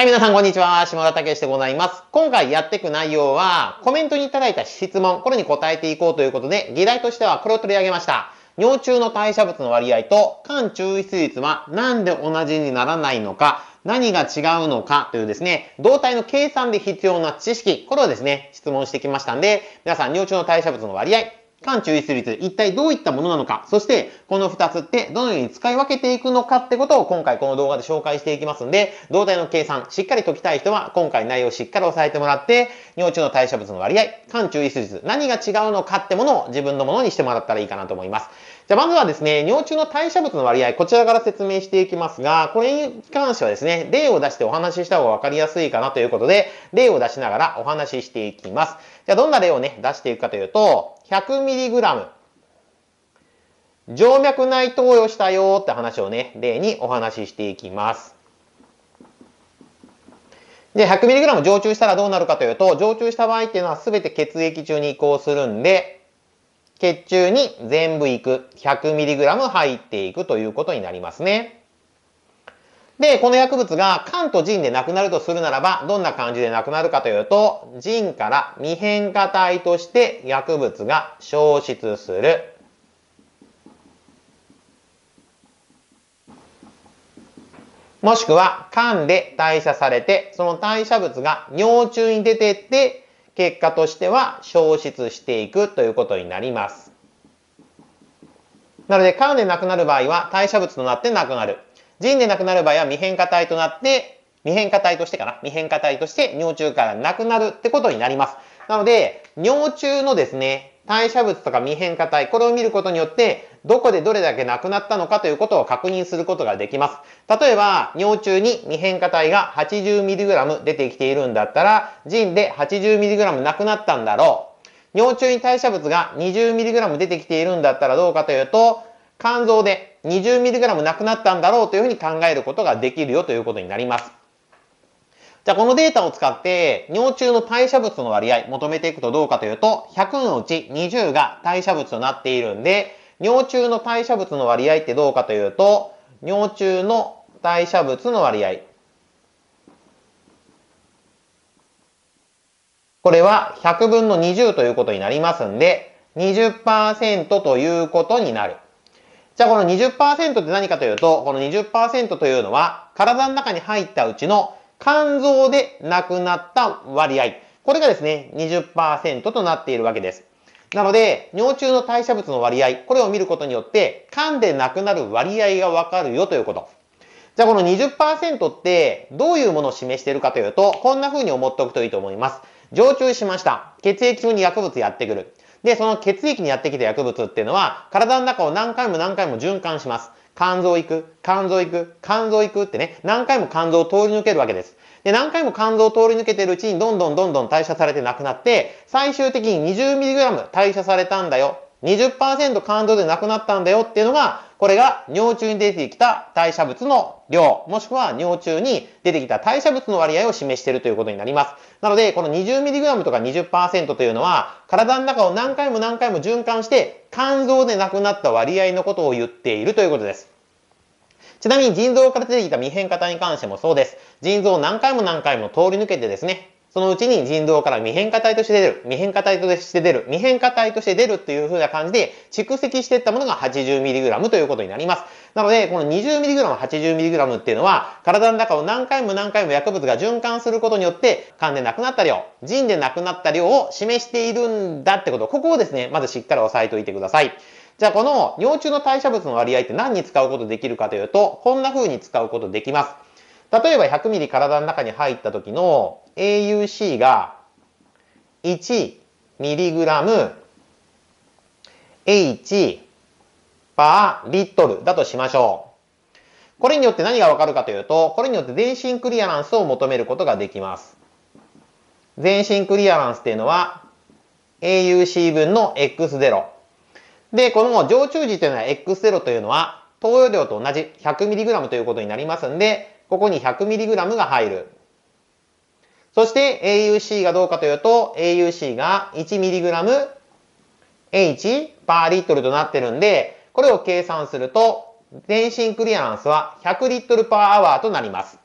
はい、皆さん、こんにちは。下田武史でございます。今回やっていく内容は、コメントにいただいた質問、これに答えていこうということで、議題としてはこれを取り上げました。尿中の代謝物の割合と、肝中位質率はなんで同じにならないのか、何が違うのかというですね、動体の計算で必要な知識、これをですね、質問してきましたんで、皆さん、尿中の代謝物の割合、間中位数率、一体どういったものなのか、そして、この2つってどのように使い分けていくのかってことを今回この動画で紹介していきますんで、胴体の計算、しっかり解きたい人は、今回内容をしっかり押さえてもらって、尿中の代謝物の割合、間中位数率、何が違うのかってものを自分のものにしてもらったらいいかなと思います。じゃまずはですね、尿中の代謝物の割合、こちらから説明していきますが、これに関してはですね、例を出してお話しした方が分かりやすいかなということで、例を出しながらお話ししていきます。じゃあ、どんな例をね、出していくかというと、100mg、静脈内投与したよって話をね、例にお話ししていきます。で、100mg 常駐したらどうなるかというと、常駐した場合っていうのは全て血液中に移行するんで、血中に全部いく 100mg 入っていくということになりますね。で、この薬物が肝と腎でなくなるとするならば、どんな感じでなくなるかというと、腎から未変化体として薬物が消失する。もしくは、肝で代謝されて、その代謝物が尿中に出てって、結果としては消失していくということになります。なので、カウでなくなる場合は代謝物となってなくなる。腎でなくなる場合は未変化体となって、未変化体としてかな未変化体として尿中からなくなるってことになります。なので、尿中のですね、代謝物とか未変化体、これを見ることによって、どこでどれだけなくなったのかということを確認することができます。例えば、尿中に未変化体が 80mg 出てきているんだったら、腎で 80mg なくなったんだろう。尿中に代謝物が 20mg 出てきているんだったらどうかというと、肝臓で 20mg なくなったんだろうというふうに考えることができるよということになります。じゃあこのデータを使って尿中の代謝物の割合求めていくとどうかというと100のうち20が代謝物となっているんで尿中の代謝物の割合ってどうかというと尿中の代謝物の割合これは100分の20ということになりますんで20%ということになる。じゃあこの20%って何かというとこの20%というのは体の中に入ったうちの肝臓で亡くなった割合。これがですね、20%となっているわけです。なので、尿中の代謝物の割合、これを見ることによって、噛んでなくなる割合がわかるよということ。じゃあこの20%ってどういうものを示しているかというと、こんな風に思っておくといいと思います。常駐しました。血液中に薬物やってくる。で、その血液にやってきた薬物っていうのは、体の中を何回も何回も循環します。肝臓行く、肝臓行く、肝臓行くってね、何回も肝臓を通り抜けるわけです。で、何回も肝臓を通り抜けてるうちにどんどんどんどん代謝されてなくなって、最終的に 20mg 代謝されたんだよ。20%肝臓でなくなったんだよっていうのが、これが尿中に出てきた代謝物の量、もしくは尿中に出てきた代謝物の割合を示しているということになります。なので、この 20mg とか20%というのは、体の中を何回も何回も循環して、肝臓で亡くなった割合のことを言っているということです。ちなみに腎臓から出てきた未変化体に関してもそうです。腎臓を何回も何回も通り抜けてですね、そのうちに人道から未変化体として出る、未変化体として出る、未変化体として出るっていう風な感じで蓄積していったものが 80mg ということになります。なので、この 20mg、80mg っていうのは、体の中を何回も何回も薬物が循環することによって、肝でなくなった量、腎でなくなった量を示しているんだってこと、ここをですね、まずしっかり押さえておいてください。じゃあこの尿中の代謝物の割合って何に使うことできるかというと、こんな風に使うことできます。例えば 100ml 体の中に入った時の AUC が 1mgh パーリットルだとしましょう。これによって何がわかるかというと、これによって全身クリアランスを求めることができます。全身クリアランスっていうのは AUC 分の X0。で、この常駐時というのは X0 というのは投与量と同じ 100mg ということになりますんで、ここに 100mg が入る。そして AUC がどうかというと、AUC が 1mgH パーリットルとなってるんで、これを計算すると、全身クリアランスは100リットルパーアワーとなります。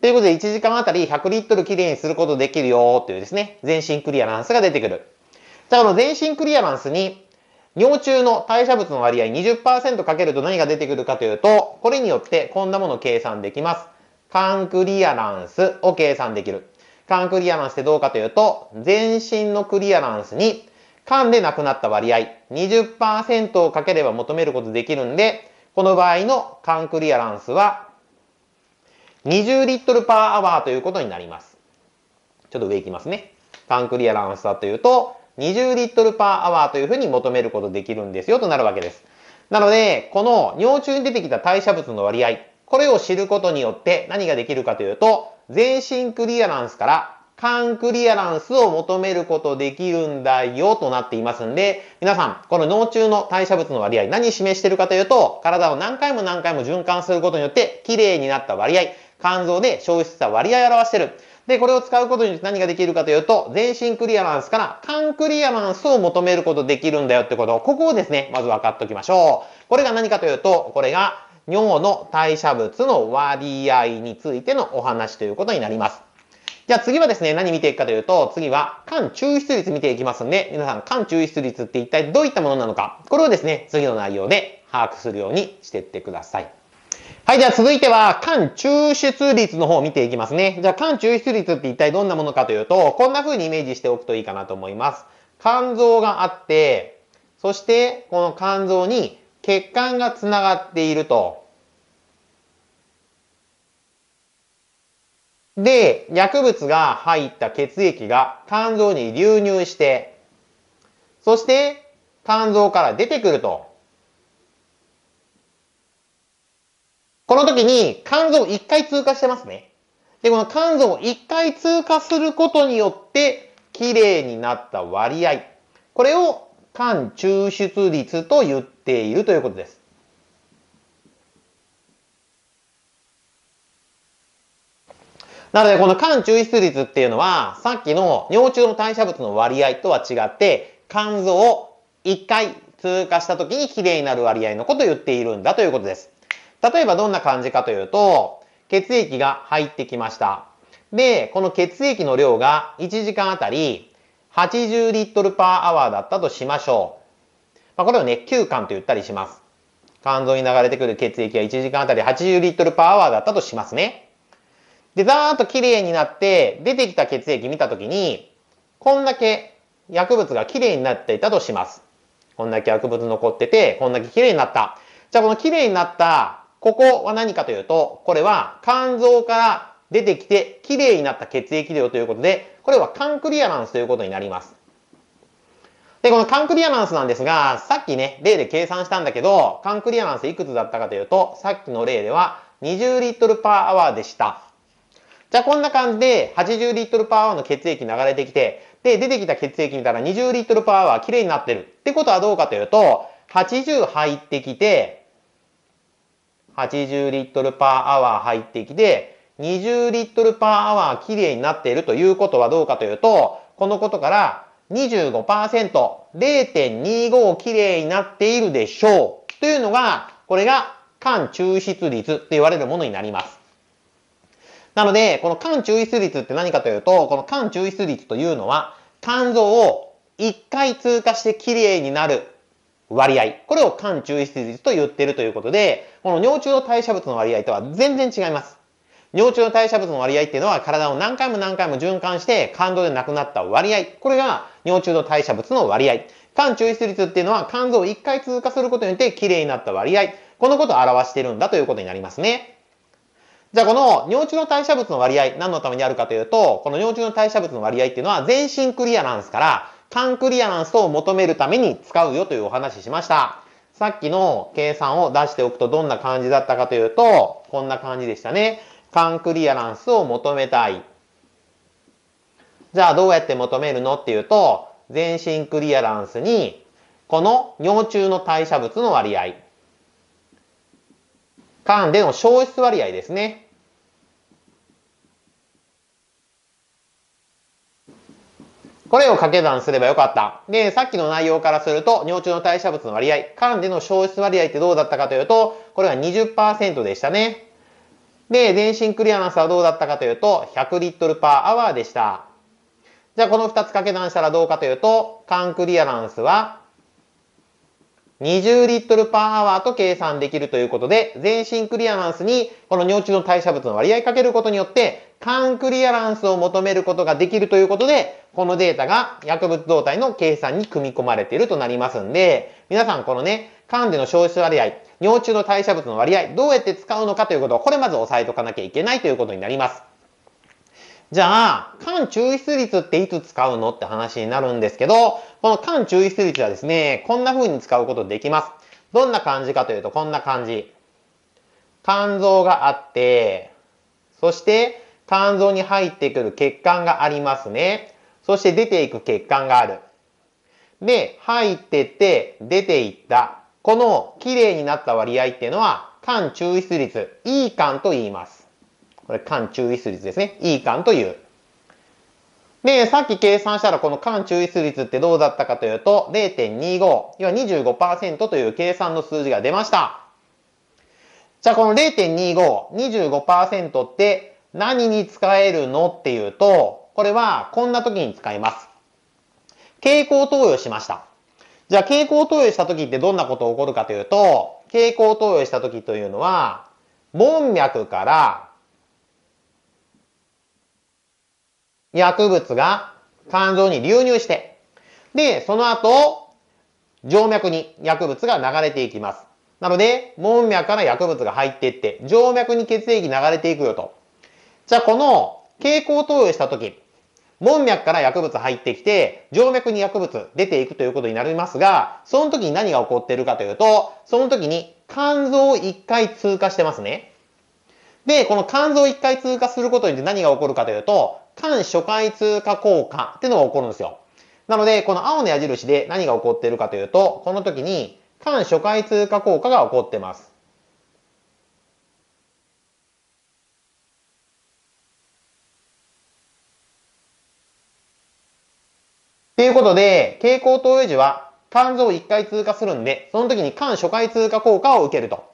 ということで、1時間あたり100リットルきれいにすることできるよというですね、全身クリアランスが出てくる。じゃあ、この全身クリアランスに、尿中の代謝物の割合20%かけると何が出てくるかというと、これによってこんなものを計算できます。カンクリアランスを計算できる。カンクリアランスってどうかというと、全身のクリアランスに、間でなくなった割合、20%をかければ求めることできるんで、この場合のンクリアランスは、20リットルパーアワーということになります。ちょっと上行きますね。ンクリアランスはというと、20リットルパーアワーというふうに求めることできるんですよとなるわけです。なので、この尿中に出てきた代謝物の割合、これを知ることによって何ができるかというと、全身クリアランスから肝クリアランスを求めることできるんだよとなっていますんで、皆さん、この脳中の代謝物の割合、何示してるかというと、体を何回も何回も循環することによって、綺麗になった割合、肝臓で消失した割合を表してる。で、これを使うことによって何ができるかというと、全身クリアランスから肝クリアランスを求めることできるんだよってこと、ここをですね、まず分かっておきましょう。これが何かというと、これが尿の代謝物の割合についてのお話ということになります。じゃあ次はですね、何見ていくかというと、次は肝抽出率見ていきますんで、皆さん肝抽出率って一体どういったものなのか、これをですね、次の内容で把握するようにしていってください。はい、じゃあ続いては、肝抽出率の方を見ていきますね。じゃあ肝抽出率って一体どんなものかというと、こんな風にイメージしておくといいかなと思います。肝臓があって、そしてこの肝臓に血管がつながっていると。で、薬物が入った血液が肝臓に流入して、そして肝臓から出てくると。この時に肝臓を回通過してますね。で、この肝臓を一回通過することによって、綺麗になった割合。これを間抽出率と言っているということです。なので、この間抽出率っていうのは、さっきの尿中の代謝物の割合とは違って、肝臓を1回通過した時に綺麗になる割合のことを言っているんだということです。例えばどんな感じかというと、血液が入ってきました。で、この血液の量が1時間あたり80リットルパーアワーだったとしましょう。まあ、これを熱球感と言ったりします。肝臓に流れてくる血液が1時間あたり80リットルパーアワーだったとしますね。で、ザーっと綺麗になって、出てきた血液見たときに、こんだけ薬物が綺麗になっていたとします。こんだけ薬物残ってて、こんだけ綺麗になった。じゃあこの綺麗になった、ここは何かというと、これは肝臓から出てきて、綺麗になった血液量ということで、これはカンクリアランスということになります。で、このカンクリアランスなんですが、さっきね、例で計算したんだけど、カンクリアランスいくつだったかというと、さっきの例では20リットルパーアワーでした。じゃあこんな感じで80リットルパーアワーの血液流れてきて、で、出てきた血液見たら20リットルパーアワー綺麗になってる。ってことはどうかというと、80入ってきて、80リットルパーアワー入ってきて、20リットルパーアワーきれいになっているということはどうかというと、このことから25%、0.25きれいになっているでしょう。というのが、これが間抽出率って言われるものになります。なので、この間抽出率って何かというと、この間抽出率というのは、肝臓を1回通過してきれいになる割合。これを間抽出率と言っているということで、この尿中の代謝物の割合とは全然違います。尿中の代謝物の割合っていうのは体を何回も何回も循環して肝臓でなくなった割合。これが尿中の代謝物の割合。肝抽出率っていうのは肝臓を1回通過することによって綺麗になった割合。このことを表してるんだということになりますね。じゃあこの尿中の代謝物の割合、何のためにあるかというと、この尿中の代謝物の割合っていうのは全身クリアランスから、肝クリアランスを求めるために使うよというお話ししました。さっきの計算を出しておくとどんな感じだったかというと、こんな感じでしたね。間クリアランスを求めたい。じゃあどうやって求めるのっていうと、全身クリアランスに、この尿中の代謝物の割合、肝での消失割合ですね。これを掛け算すればよかった。で、さっきの内容からすると、尿中の代謝物の割合、肝での消失割合ってどうだったかというと、これは20%でしたね。で、全身クリアランスはどうだったかというと、100リットルパーアワーでした。じゃあ、この2つ掛け算したらどうかというと、缶クリアランスは、20リットルパーアワーと計算できるということで、全身クリアランスにこの尿中の代謝物の割合かけることによって、缶クリアランスを求めることができるということで、このデータが薬物動態の計算に組み込まれているとなりますんで、皆さんこのね、缶での消失割合、尿中の代謝物の割合、どうやって使うのかということを、これまず押さえとかなきゃいけないということになります。じゃあ、肝抽出率っていつ使うのって話になるんですけど、この肝抽出率はですね、こんな風に使うことできます。どんな感じかというと、こんな感じ。肝臓があって、そして肝臓に入ってくる血管がありますね。そして出ていく血管がある。で、入ってって、出ていった。この綺麗になった割合っていうのは、間抽出率、E 間と言います。これ間抽出率ですね。E 間という。で、さっき計算したらこの間抽出率ってどうだったかというと、0.25、要は25%という計算の数字が出ました。じゃあこの0.25、25%って何に使えるのっていうと、これはこんな時に使います。蛍光投与しました。じゃあ、蛍光投与した時ってどんなこと起こるかというと、蛍光投与した時というのは、門脈から薬物が肝臓に流入して、で、その後、静脈に薬物が流れていきます。なので、門脈から薬物が入っていって、静脈に血液流れていくよと。じゃあ、この蛍光投与した時、門脈から薬物入ってきて、静脈に薬物出ていくということになりますが、その時に何が起こっているかというと、その時に肝臓を1回通過してますね。で、この肝臓を1回通過することによって何が起こるかというと、肝初回通過効果っていうのが起こるんですよ。なので、この青の矢印で何が起こっているかというと、この時に肝初回通過効果が起こってます。っていうことで、蛍光投与時は肝臓を1回通過するんで、その時に肝初回通過効果を受けると。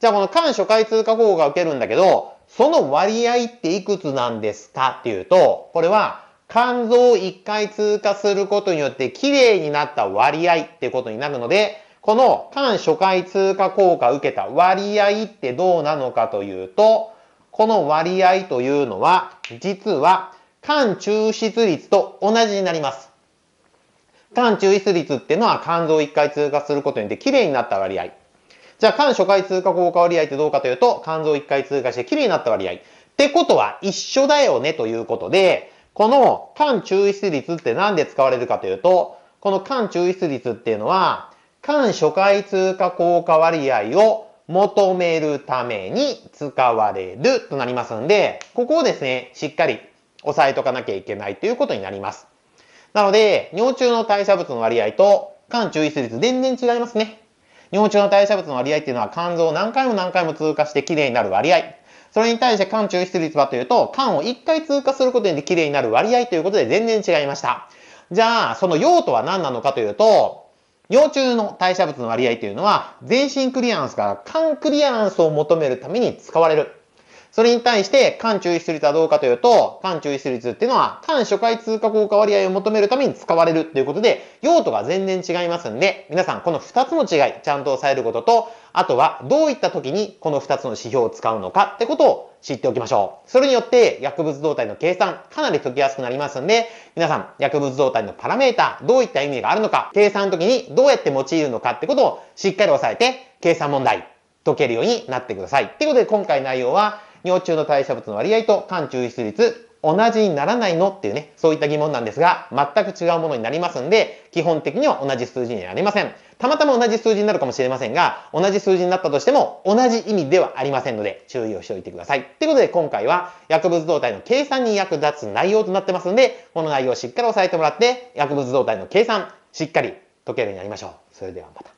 じゃあこの肝初回通過効果を受けるんだけど、その割合っていくつなんですかっていうと、これは肝臓を1回通過することによって綺麗になった割合っていうことになるので、この肝初回通過効果を受けた割合ってどうなのかというと、この割合というのは、実は肝抽出率と同じになります。肝抽出率っていうのは肝臓を1回通過することによってきれいになった割合。じゃあ肝初回通過効果割合ってどうかというと、肝臓を1回通過して綺麗になった割合。ってことは一緒だよねということで、この肝抽出率って何で使われるかというと、この肝抽出率っていうのは、肝初回通過効果割合を求めるために使われるとなりますんで、ここをですね、しっかり押さえとかなきゃいけないということになります。なので、尿中の代謝物の割合と肝中逸率全然違いますね。尿中の代謝物の割合っていうのは肝臓を何回も何回も通過して綺麗になる割合。それに対して肝中出率はというと、肝を1回通過することで綺麗になる割合ということで全然違いました。じゃあ、その用途は何なのかというと、尿中の代謝物の割合というのは、全身クリアランスから肝クリアランスを求めるために使われる。それに対して、間抽出率はどうかというと、間抽出率っていうのは、単初回通貨効果割合を求めるために使われるということで、用途が全然違いますんで、皆さんこの2つの違い、ちゃんと押さえることと、あとはどういった時にこの2つの指標を使うのかってことを知っておきましょう。それによって薬物動態の計算かなり解きやすくなりますんで、皆さん薬物動態のパラメータ、どういった意味があるのか、計算の時にどうやって用いるのかってことをしっかり押さえて、計算問題解けるようになってください。ということで今回内容は、尿中の代謝物の割合と肝抽出率同じにならないのっていうね、そういった疑問なんですが、全く違うものになりますんで、基本的には同じ数字になりません。たまたま同じ数字になるかもしれませんが、同じ数字になったとしても、同じ意味ではありませんので、注意をしておいてください。ということで、今回は薬物動態の計算に役立つ内容となってますんで、この内容をしっかり押さえてもらって、薬物動態の計算、しっかり解けるようになりましょう。それではまた。